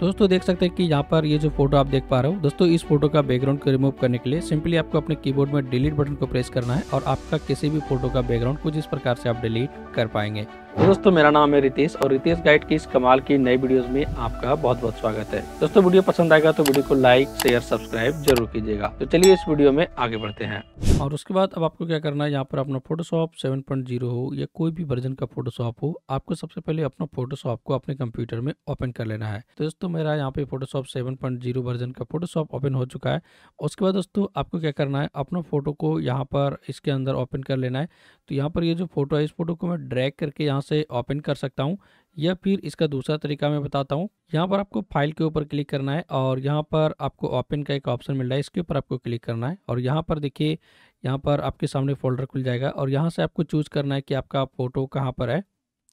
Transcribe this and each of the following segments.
दोस्तों देख सकते हैं कि यहाँ पर ये जो फोटो आप देख पा रहे हो दोस्तों इस फोटो का बैकग्राउंड को रिमूव करने के लिए सिंपली आपको अपने कीबोर्ड में डिलीट बटन को प्रेस करना है और आपका किसी भी फोटो का बैकग्राउंड कुछ इस प्रकार से आप डिलीट कर पाएंगे दोस्तों मेरा नाम है रितेश और रितेश गाइड की इस कमाल की नई वीडियोस में आपका बहुत बहुत स्वागत है दोस्तों वीडियो पसंद आएगा तो वीडियो को लाइक शेयर सब्सक्राइब जरूर कीजिएगा तो चलिए इस वीडियो में आगे बढ़ते हैं और उसके बाद अब आपको क्या करना है यहाँ पर अपना फोटोशॉप सेवन हो या कोई भी वर्जन का फोटोशॉप हो आपको सबसे पहले अपना फोटोशॉप को अपने कंप्यूटर में ओपन कर लेना है तो दोस्तों मेरा यहाँ पे फोटोशॉप सेवन वर्जन का फोटोशॉप ओपन हो चुका है उसके बाद दोस्तों आपको क्या करना है अपना फोटो को यहाँ पर इसके अंदर ओपन कर लेना है तो यहाँ पर ये जो फोटो है इस फोटो को मैं ड्रैग करके यहाँ से ओपन कर सकता हूँ या फिर इसका दूसरा तरीका मैं बताता हूँ यहाँ पर आपको फाइल के ऊपर क्लिक करना है और यहाँ पर आपको ओपन का एक ऑप्शन मिल रहा है इसके ऊपर आपको क्लिक करना है और यहाँ पर देखिए यहाँ पर आपके सामने फोल्डर खुल जाएगा और यहाँ से आपको चूज़ करना है कि आपका फ़ोटो कहाँ पर है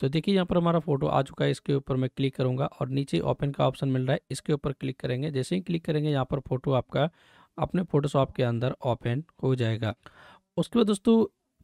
तो देखिए यहाँ पर हमारा फोटो आ चुका है इसके ऊपर मैं क्लिक करूँगा और नीचे ओपन का ऑप्शन मिल रहा है इसके ऊपर क्लिक करेंगे जैसे ही क्लिक करेंगे यहाँ पर फोटो आपका अपने फोटोशॉप के अंदर ओपन हो जाएगा उसके बाद दोस्तों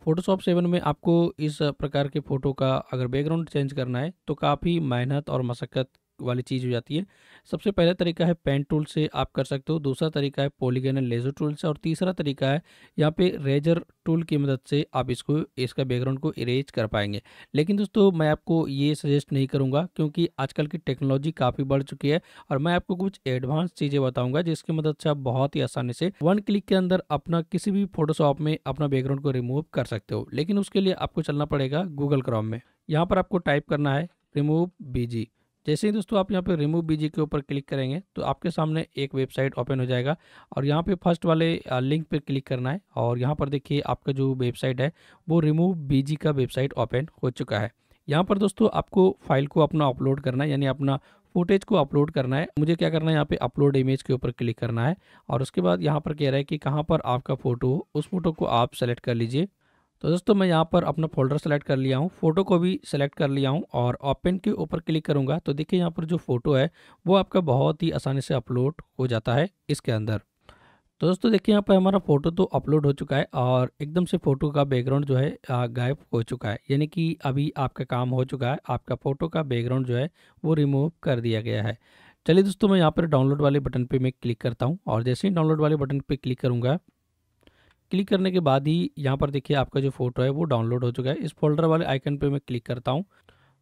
फोटोशॉप सेवन में आपको इस प्रकार के फ़ोटो का अगर बैकग्राउंड चेंज करना है तो काफ़ी मेहनत और मशक्क़त वाली चीज़ हो जाती है सबसे पहला तरीका है पेन टूल से आप कर सकते हो दूसरा तरीका है पॉलीगनल लेजर टूल से और तीसरा तरीका है यहाँ पे रेजर टूल की मदद से आप इसको इसका बैकग्राउंड को इरेज कर पाएंगे लेकिन दोस्तों मैं आपको ये सजेस्ट नहीं करूँगा क्योंकि आजकल की टेक्नोलॉजी काफ़ी बढ़ चुकी है और मैं आपको कुछ एडवांस चीज़ें बताऊँगा जिसकी मदद से आप बहुत ही आसानी से वन क्लिक के अंदर अपना किसी भी फोटोशॉप में अपना बैकग्राउंड को रिमूव कर सकते हो लेकिन उसके लिए आपको चलना पड़ेगा गूगल क्रॉम में यहाँ पर आपको टाइप करना है रिमूव बीजी जैसे ही दोस्तों आप यहाँ पे रिमूव बीजी के ऊपर क्लिक करेंगे तो आपके सामने एक वेबसाइट ओपन हो जाएगा और यहाँ पे फर्स्ट वाले लिंक पे क्लिक करना है और यहाँ पर देखिए आपका जो वेबसाइट है वो रिमूव बीजी का वेबसाइट ओपन हो चुका है यहाँ पर दोस्तों आपको फाइल को अपना अपलोड करना है यानी अपना फुटेज को अपलोड करना है मुझे क्या करना है यहाँ पे अपलोड इमेज के ऊपर क्लिक करना है और उसके बाद यहाँ पर कह रहा है कि कहाँ पर आपका फोटो हो उस फोटो को आप सेलेक्ट कर लीजिए तो दोस्तों मैं यहाँ पर अपना फोल्डर सेलेक्ट कर लिया हूँ फ़ोटो को भी सेलेक्ट कर लिया हूँ और ओपन के ऊपर क्लिक करूँगा तो देखिए यहाँ पर जो फ़ोटो है वो आपका बहुत ही आसानी से अपलोड हो जाता है इसके अंदर तो दोस्तों देखिए यहाँ पर हमारा फ़ोटो तो अपलोड हो चुका है और एकदम से फ़ोटो का बैकग्राउंड जो है गायब हो चुका है यानी कि अभी आपका काम हो चुका है आपका फ़ोटो का बैकग्राउंड जो है वो रिमूव कर दिया गया है चलिए दोस्तों मैं यहाँ पर डाउनलोड वाले बटन पे मैं क्लिक करता हूँ और जैसे ही डाउनलोड वाले बटन पे क्लिक करूँगा क्लिक करने के बाद ही यहाँ पर देखिए आपका जो फोटो है वो डाउनलोड हो चुका है इस फोल्डर वाले आइकन पे मैं क्लिक करता हूँ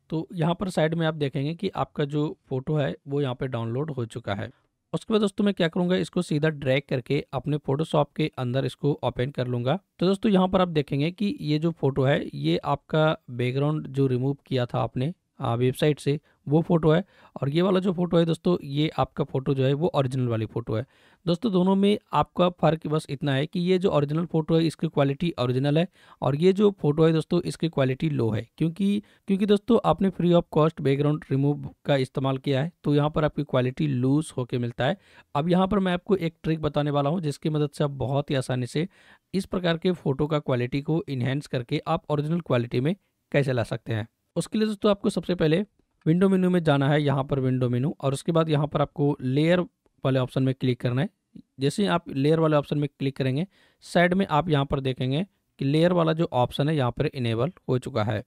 तो यहाँ पर साइड में आप देखेंगे कि आपका जो फोटो है वो यहाँ पे डाउनलोड हो चुका है उसके बाद दोस्तों मैं क्या करूँगा इसको सीधा ड्रैग करके अपने फोटोशॉप के अंदर इसको ओपन कर लूँगा तो दोस्तों यहाँ पर आप देखेंगे कि ये जो फोटो है ये आपका बैकग्राउंड जो रिमूव किया था आपने वेबसाइट से वो फ़ोटो है और ये वाला जो फ़ोटो है दोस्तों ये आपका फ़ोटो जो है वो ओरिजिनल वाली फ़ोटो है दोस्तों दोनों में आपका फ़र्क बस इतना है कि ये जो ओरिजिनल फ़ोटो है इसकी क्वालिटी ओरिजिनल है और ये जो फ़ोटो है दोस्तों इसकी क्वालिटी लो है क्योंकि क्योंकि दोस्तों आपने free of cost background remove का इस्तेमाल किया है तो यहाँ पर आपकी क्वालिटी लूज़ होकर मिलता है अब यहाँ पर मैं आपको एक ट्रिक बताने वाला हूँ जिसकी मदद से आप बहुत ही आसानी से इस प्रकार के फ़ोटो का क्वालिटी को इन्हेंस करके आप ओरिजिनल क्वालिटी में कैसे ला सकते हैं उसके लिए दोस्तों आपको सबसे पहले विंडो मेनू में जाना है यहाँ पर विंडो मेनू और उसके बाद यहाँ पर आपको लेयर वाले ऑप्शन में क्लिक करना है जैसे ही आप लेयर वाले ऑप्शन में क्लिक करेंगे साइड में आप यहाँ पर देखेंगे कि लेयर वाला जो ऑप्शन है यहाँ पर इनेबल हो चुका है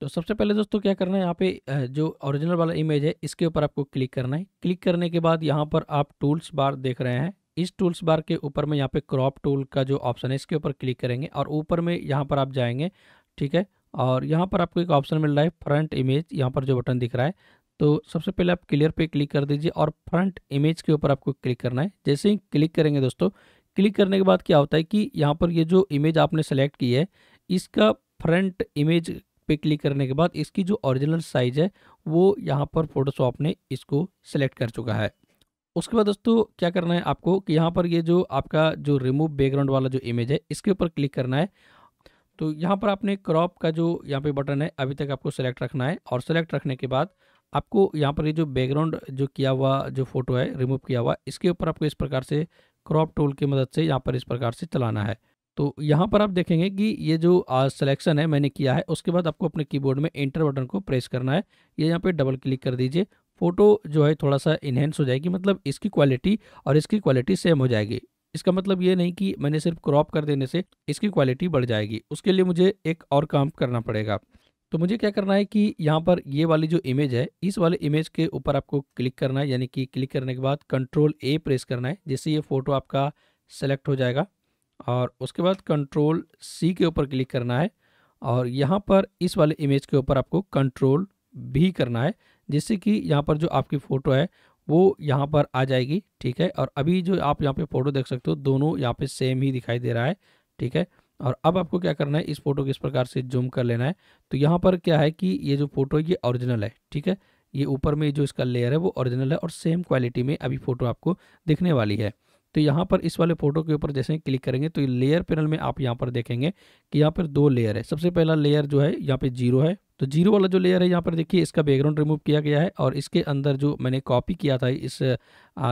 तो सबसे पहले दोस्तों क्या करना है यहाँ पे जो ओरिजिनल वाला इमेज है इसके ऊपर आपको क्लिक करना है क्लिक करने के बाद यहाँ पर आप टूल्स बार देख रहे हैं इस टूल्स बार के ऊपर में यहाँ पे क्रॉप टूल का जो ऑप्शन है इसके ऊपर क्लिक करेंगे और ऊपर में यहाँ पर आप जाएंगे ठीक है और यहाँ पर आपको एक ऑप्शन मिल रहा है फ्रंट इमेज यहाँ पर जो बटन दिख रहा है तो सबसे पहले आप क्लियर पे क्लिक कर दीजिए और फ्रंट इमेज के ऊपर आपको क्लिक करना है जैसे ही क्लिक करेंगे दोस्तों क्लिक करने के बाद क्या होता है कि यहाँ पर ये जो इमेज आपने सेलेक्ट की है इसका फ्रंट इमेज पे क्लिक करने के बाद इसकी जो ओरिजिनल साइज़ है वो यहाँ पर फोटोशॉप ने इसको सेलेक्ट कर चुका है उसके बाद दोस्तों क्या करना है आपको कि यहाँ पर ये जो आपका जो रिमूव बैकग्राउंड वाला जो इमेज है इसके ऊपर क्लिक करना है तो यहाँ पर आपने क्रॉप का जो यहाँ पे बटन है अभी तक आपको सेलेक्ट रखना है और सेलेक्ट रखने के बाद आपको यहाँ पर ये जो बैकग्राउंड जो किया हुआ जो फोटो है रिमूव किया हुआ इसके ऊपर आपको इस प्रकार से क्रॉप टूल की मदद से यहाँ पर इस प्रकार से चलाना है तो यहाँ पर आप देखेंगे कि ये जो सिलेक्शन है मैंने किया है उसके बाद आपको अपने कीबोर्ड में एंटर बटन को प्रेस करना है ये यहाँ पे डबल क्लिक कर दीजिए फ़ोटो जो है थोड़ा सा इन्हेंस हो जाएगी मतलब इसकी क्वालिटी और इसकी क्वालिटी सेम हो जाएगी इसका मतलब ये नहीं कि मैंने सिर्फ क्रॉप कर देने से इसकी क्वालिटी बढ़ जाएगी उसके लिए मुझे एक और काम करना पड़ेगा तो मुझे क्या करना है कि यहाँ पर ये वाली जो इमेज है इस वाले इमेज के ऊपर आपको क्लिक करना है यानी कि क्लिक करने के बाद कंट्रोल ए प्रेस करना है जिससे ये फ़ोटो आपका सेलेक्ट हो जाएगा और उसके बाद कंट्रोल सी के ऊपर क्लिक करना है और यहाँ पर इस वाले इमेज के ऊपर आपको कंट्रोल भी करना है जिससे कि यहाँ पर जो आपकी फ़ोटो है वो यहाँ पर आ जाएगी ठीक है और अभी जो आप यहाँ पे फ़ोटो देख सकते हो दोनों यहाँ पे सेम ही दिखाई दे रहा है ठीक है और अब आपको क्या करना है इस फोटो को इस प्रकार से जूम कर लेना है तो यहाँ पर क्या है कि ये जो फोटो ये ओरिजिनल है ठीक है ये ऊपर में जो इसका लेयर है वो ओरिजिनल है और सेम क्वालिटी में अभी फ़ोटो आपको दिखने वाली है तो यहाँ पर इस वाले फोटो के ऊपर जैसे क्लिक करेंगे तो लेयर पैनल में आप यहाँ पर देखेंगे कि यहाँ पर दो लेयर है सबसे पहला लेयर जो है यहाँ पे जीरो है तो जीरो वाला जो लेयर है यहाँ पर देखिए इसका बैकग्राउंड रिमूव किया गया है और इसके अंदर जो मैंने कॉपी किया था इस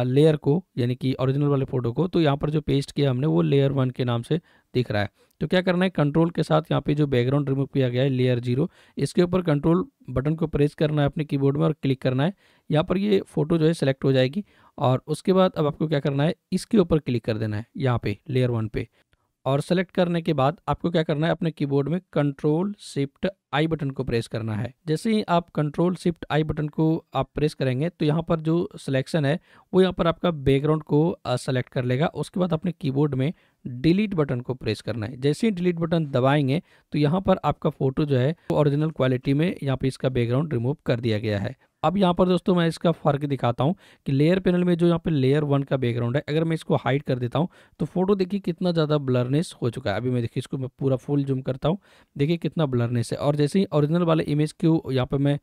लेयर को यानी कि ओरिजिनल वाले फ़ोटो को तो यहाँ पर जो पेस्ट किया हमने वो लेयर वन के नाम से दिख रहा है तो क्या करना है कंट्रोल के साथ यहाँ पे जो बैकग्राउंड रिमूव किया गया है लेयर जीरो इसके ऊपर कंट्रोल बटन को प्रेस करना है अपने कीबोर्ड में और क्लिक करना है यहाँ पर ये फ़ोटो जो है सेलेक्ट हो जाएगी और उसके बाद अब आपको क्या करना है इसके ऊपर क्लिक कर देना है यहाँ पे लेयर वन पे और सेलेक्ट करने के बाद आपको क्या करना है अपने कीबोर्ड में कंट्रोल शिफ्ट आई बटन को प्रेस करना है जैसे ही आप कंट्रोल शिफ्ट आई बटन को आप प्रेस करेंगे तो यहाँ पर जो सिलेक्शन है वो यहाँ पर आपका बैकग्राउंड को सेलेक्ट कर लेगा उसके बाद अपने कीबोर्ड में डिलीट बटन को प्रेस करना है जैसे ही डिलीट बटन दबाएंगे तो यहाँ पर आपका फोटो जो है ओरिजिनल क्वालिटी में यहाँ पर इसका बैकग्राउंड रिमूव कर दिया गया है अब यहाँ पर दोस्तों मैं इसका फ़र्क दिखाता हूँ कि लेयर पैनल में जो यहाँ पे लेयर वन का बैकग्राउंड है अगर मैं इसको हाइड कर देता हूँ तो फोटो देखिए कितना ज़्यादा ब्लरनेस हो चुका है अभी मैं देखिए इसको मैं पूरा फुल जूम करता हूँ देखिए कितना ब्लरनेस है और जैसे ही ओरिजिनल वाले इमेज को यहाँ पर मैं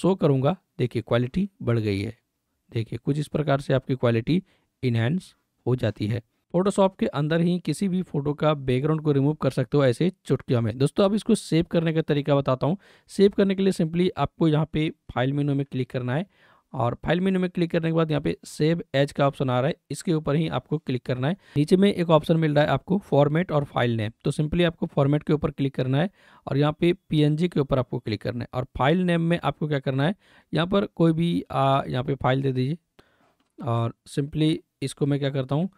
शो करूँगा देखिए क्वालिटी बढ़ गई है देखिए कुछ इस प्रकार से आपकी क्वालिटी इन्हेंस हो जाती है फोटोशॉप के अंदर ही किसी भी फोटो का बैकग्राउंड को रिमूव कर सकते हो ऐसे चुटकियों में दोस्तों अब इसको सेव करने का तरीका बताता हूँ सेव करने के लिए सिंपली आपको यहाँ पे फाइल मेनू में क्लिक करना है और फाइल मेनू में क्लिक करने के बाद यहाँ पे सेव एज का ऑप्शन आ रहा है इसके ऊपर ही आपको क्लिक करना है नीचे में एक ऑप्शन मिल रहा है आपको फॉर्मेट और फाइल नेम तो सिंपली आपको फॉर्मेट के ऊपर क्लिक करना है और यहाँ पे पीएनजी के ऊपर आपको क्लिक करना है और फाइल नेम में आपको क्या करना है यहाँ पर कोई भी यहाँ पे फाइल दे दीजिए और सिंपली इसको मैं क्या करता हूँ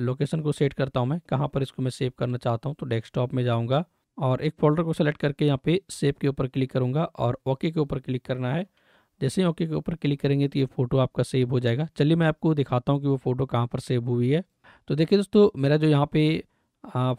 लोकेशन को सेट करता हूँ मैं कहाँ पर इसको मैं सेव करना चाहता हूँ तो डेस्कटॉप में जाऊँगा और एक फोल्डर को सेलेक्ट करके यहाँ पे सेव के ऊपर क्लिक करूँगा और ओके के ऊपर क्लिक करना है जैसे ही ओके के ऊपर क्लिक करेंगे तो ये फ़ोटो आपका सेव हो जाएगा चलिए मैं आपको दिखाता हूँ कि वो फ़ोटो कहाँ पर सेव हुई है तो देखिए दोस्तों मेरा जो यहाँ पे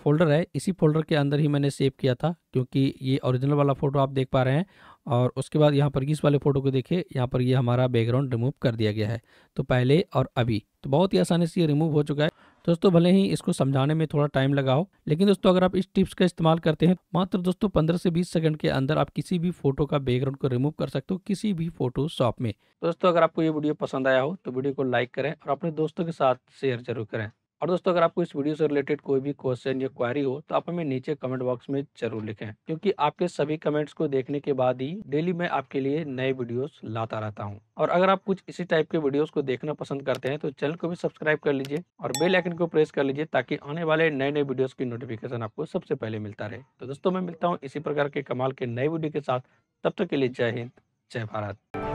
फोल्डर है इसी फोल्डर के अंदर ही मैंने सेव किया था क्योंकि ये ओरिजिनल वाला फ़ोटो आप देख पा रहे हैं और उसके बाद यहाँ पर इस वाले फ़ोटो को देखिए यहाँ पर ये यह हमारा बैकग्राउंड रिमूव कर दिया गया है तो पहले और अभी तो बहुत ही आसानी से ये रिमूव हो चुका है दोस्तों भले ही इसको समझाने में थोड़ा टाइम लगाओ लेकिन दोस्तों अगर आप इस टिप्स का इस्तेमाल करते हैं मात्र दोस्तों पंद्रह से बीस सेकंड के अंदर आप किसी भी फोटो का बैकग्राउंड को रिमूव कर सकते हो किसी भी फोटो शॉप में दोस्तों अगर आपको ये वीडियो पसंद आया हो तो वीडियो को लाइक करें और अपने दोस्तों के साथ शेयर जरूर करें और दोस्तों अगर आपको इस वीडियो से रिलेटेड कोई भी क्वेश्चन या क्वारी हो तो आप हमें नीचे कमेंट बॉक्स में जरूर लिखें क्योंकि आपके सभी कमेंट्स को देखने के बाद ही डेली मैं आपके लिए नए वीडियोस लाता रहता हूँ और अगर आप कुछ इसी टाइप के वीडियोस को देखना पसंद करते हैं तो चैनल को भी सब्सक्राइब कर लीजिए और बेलाइकन को प्रेस कर लीजिए ताकि आने वाले नए नए वीडियोज की नोटिफिकेशन आपको सबसे पहले मिलता रहे तो दोस्तों मैं मिलता हूँ इसी प्रकार के कमाल के नए वीडियो के साथ तब तक के लिए जय हिंद जय भारत